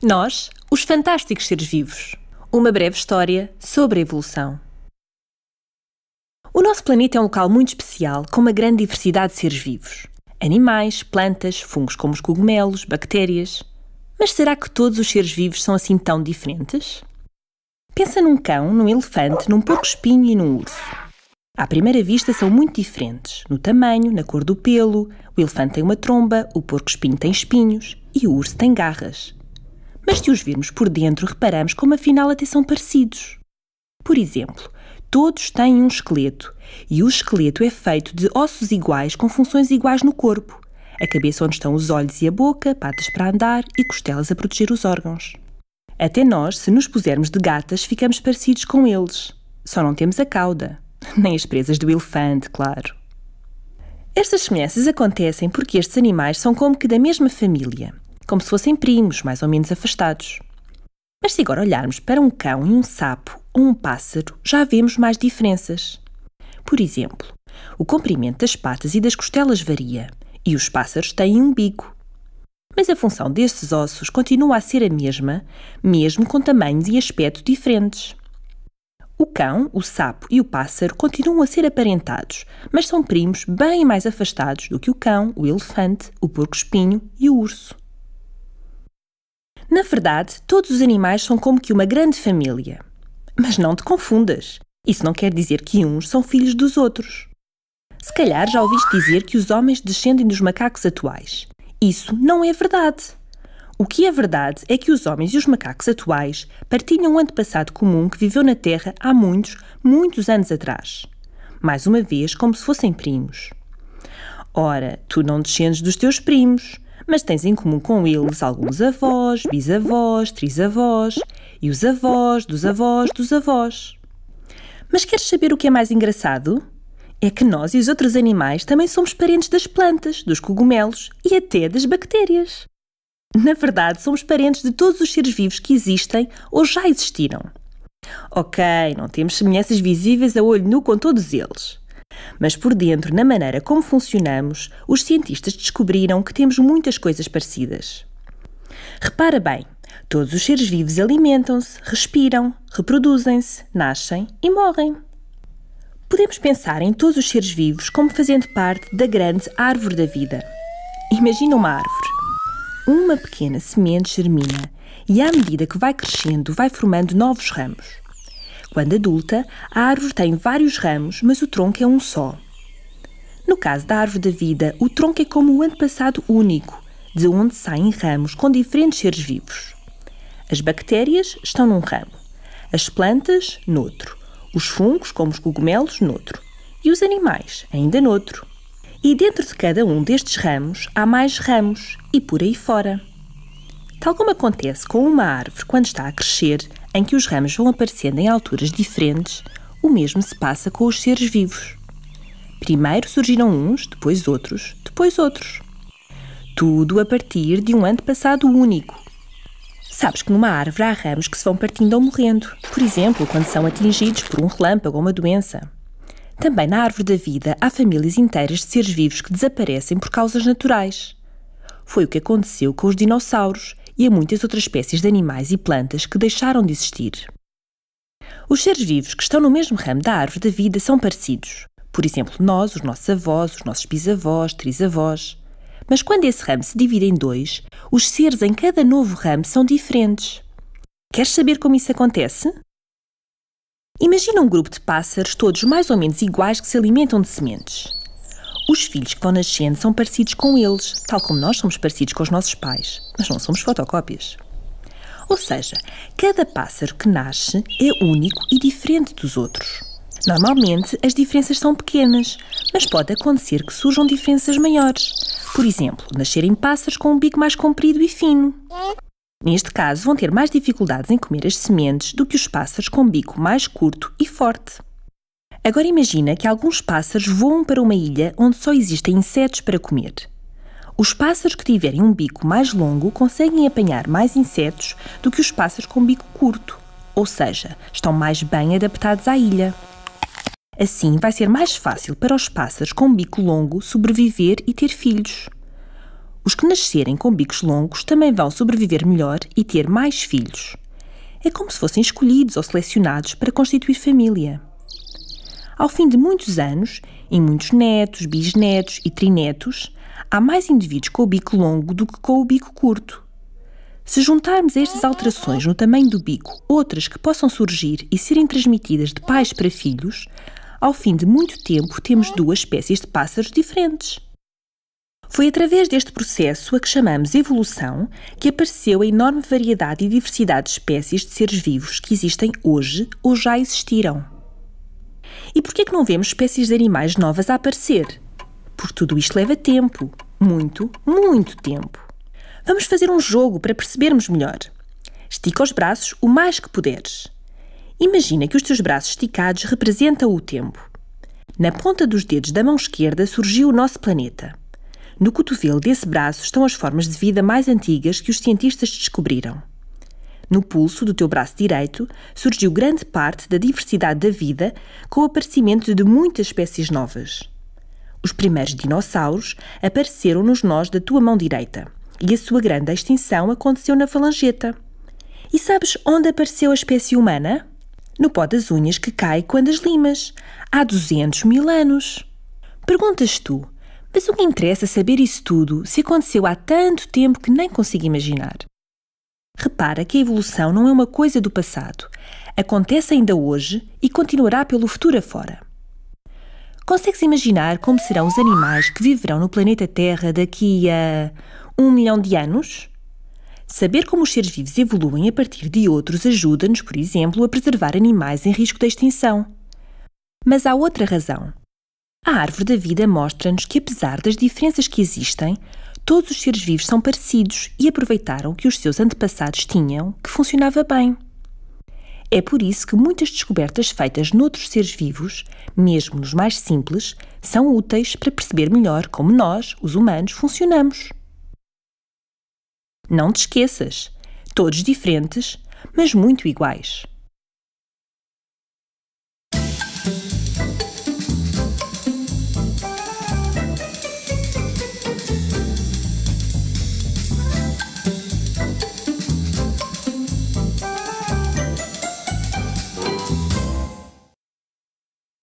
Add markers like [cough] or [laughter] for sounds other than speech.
Nós, os fantásticos seres vivos. Uma breve história sobre a evolução. O nosso planeta é um local muito especial, com uma grande diversidade de seres vivos. Animais, plantas, fungos como os cogumelos, bactérias. Mas será que todos os seres vivos são assim tão diferentes? Pensa num cão, num elefante, num porco-espinho e num urso. À primeira vista são muito diferentes, no tamanho, na cor do pelo, o elefante tem uma tromba, o porco-espinho tem espinhos e o urso tem garras. Mas se os virmos por dentro, reparamos como afinal até são parecidos. Por exemplo, todos têm um esqueleto, e o esqueleto é feito de ossos iguais com funções iguais no corpo. A cabeça onde estão os olhos e a boca, patas para andar e costelas a proteger os órgãos. Até nós, se nos pusermos de gatas, ficamos parecidos com eles. Só não temos a cauda, [laughs] nem as presas do elefante, claro. Estas semelhanças acontecem porque estes animais são como que da mesma família como se fossem primos, mais ou menos afastados. Mas se agora olharmos para um cão e um sapo ou um pássaro, já vemos mais diferenças. Por exemplo, o comprimento das patas e das costelas varia, e os pássaros têm um bico. Mas a função destes ossos continua a ser a mesma, mesmo com tamanhos e aspecto diferentes. O cão, o sapo e o pássaro continuam a ser aparentados, mas são primos bem mais afastados do que o cão, o elefante, o porco-espinho e o urso. Na verdade, todos os animais são como que uma grande família. Mas não te confundas. Isso não quer dizer que uns são filhos dos outros. Se calhar já ouviste dizer que os homens descendem dos macacos atuais. Isso não é verdade. O que é verdade é que os homens e os macacos atuais partilham um antepassado comum que viveu na Terra há muitos, muitos anos atrás. Mais uma vez, como se fossem primos. Ora, tu não descendes dos teus primos mas tens em comum com eles alguns avós, bisavós, trisavós e os avós dos avós dos avós. Mas queres saber o que é mais engraçado? É que nós e os outros animais também somos parentes das plantas, dos cogumelos e até das bactérias. Na verdade, somos parentes de todos os seres vivos que existem ou já existiram. Ok, não temos semelhanças visíveis a olho nu com todos eles mas por dentro, na maneira como funcionamos, os cientistas descobriram que temos muitas coisas parecidas. Repara bem, todos os seres vivos alimentam-se, respiram, reproduzem-se, nascem e morrem. Podemos pensar em todos os seres vivos como fazendo parte da grande árvore da vida. Imagina uma árvore. Uma pequena semente germina e, à medida que vai crescendo, vai formando novos ramos. Quando adulta, a árvore tem vários ramos, mas o tronco é um só. No caso da árvore da vida, o tronco é como o antepassado único, de onde saem ramos com diferentes seres vivos. As bactérias estão num ramo, as plantas noutro, os fungos, como os cogumelos, noutro, e os animais, ainda noutro. E dentro de cada um destes ramos há mais ramos e por aí fora. Tal como acontece com uma árvore quando está a crescer, em que os ramos vão aparecendo em alturas diferentes, o mesmo se passa com os seres vivos. Primeiro surgiram uns, depois outros, depois outros. Tudo a partir de um antepassado único. Sabes que numa árvore há ramos que se vão partindo ou morrendo, por exemplo, quando são atingidos por um relâmpago ou uma doença. Também na árvore da vida há famílias inteiras de seres vivos que desaparecem por causas naturais. Foi o que aconteceu com os dinossauros, e a muitas outras espécies de animais e plantas que deixaram de existir. Os seres vivos que estão no mesmo ramo da árvore da vida são parecidos. Por exemplo, nós, os nossos avós, os nossos bisavós, trisavós. Mas quando esse ramo se divide em dois, os seres em cada novo ramo são diferentes. Queres saber como isso acontece? Imagina um grupo de pássaros todos mais ou menos iguais que se alimentam de sementes. Os filhos que vão nascendo são parecidos com eles, tal como nós somos parecidos com os nossos pais, mas não somos fotocópias. Ou seja, cada pássaro que nasce é único e diferente dos outros. Normalmente as diferenças são pequenas, mas pode acontecer que surjam diferenças maiores. Por exemplo, nascerem pássaros com um bico mais comprido e fino. Neste caso, vão ter mais dificuldades em comer as sementes do que os pássaros com bico mais curto e forte. Agora imagina que alguns pássaros voam para uma ilha onde só existem insetos para comer. Os pássaros que tiverem um bico mais longo conseguem apanhar mais insetos do que os pássaros com bico curto, ou seja, estão mais bem adaptados à ilha. Assim, vai ser mais fácil para os pássaros com bico longo sobreviver e ter filhos. Os que nascerem com bicos longos também vão sobreviver melhor e ter mais filhos. É como se fossem escolhidos ou selecionados para constituir família. Ao fim de muitos anos, em muitos netos, bisnetos e trinetos, há mais indivíduos com o bico longo do que com o bico curto. Se juntarmos a estas alterações no tamanho do bico outras que possam surgir e serem transmitidas de pais para filhos, ao fim de muito tempo temos duas espécies de pássaros diferentes. Foi através deste processo a que chamamos evolução que apareceu a enorme variedade e diversidade de espécies de seres vivos que existem hoje ou já existiram. E por que é que não vemos espécies de animais novas a aparecer? Porque tudo isto leva tempo. Muito, muito tempo. Vamos fazer um jogo para percebermos melhor. Estica os braços o mais que puderes. Imagina que os teus braços esticados representam o tempo. Na ponta dos dedos da mão esquerda surgiu o nosso planeta. No cotovelo desse braço estão as formas de vida mais antigas que os cientistas descobriram. No pulso do teu braço direito surgiu grande parte da diversidade da vida com o aparecimento de muitas espécies novas. Os primeiros dinossauros apareceram nos nós da tua mão direita e a sua grande extinção aconteceu na falangeta. E sabes onde apareceu a espécie humana? No pó das unhas que cai quando as limas, há 200 mil anos. Perguntas tu, mas o que interessa saber isso tudo se aconteceu há tanto tempo que nem consigo imaginar? Repara que a evolução não é uma coisa do passado. Acontece ainda hoje e continuará pelo futuro afora. Consegues imaginar como serão os animais que viverão no planeta Terra daqui a um milhão de anos? Saber como os seres vivos evoluem a partir de outros ajuda-nos, por exemplo, a preservar animais em risco de extinção. Mas há outra razão. A árvore da vida mostra-nos que, apesar das diferenças que existem, todos os seres vivos são parecidos e aproveitaram que os seus antepassados tinham, que funcionava bem. É por isso que muitas descobertas feitas noutros seres vivos, mesmo nos mais simples, são úteis para perceber melhor como nós, os humanos, funcionamos. Não te esqueças, todos diferentes, mas muito iguais.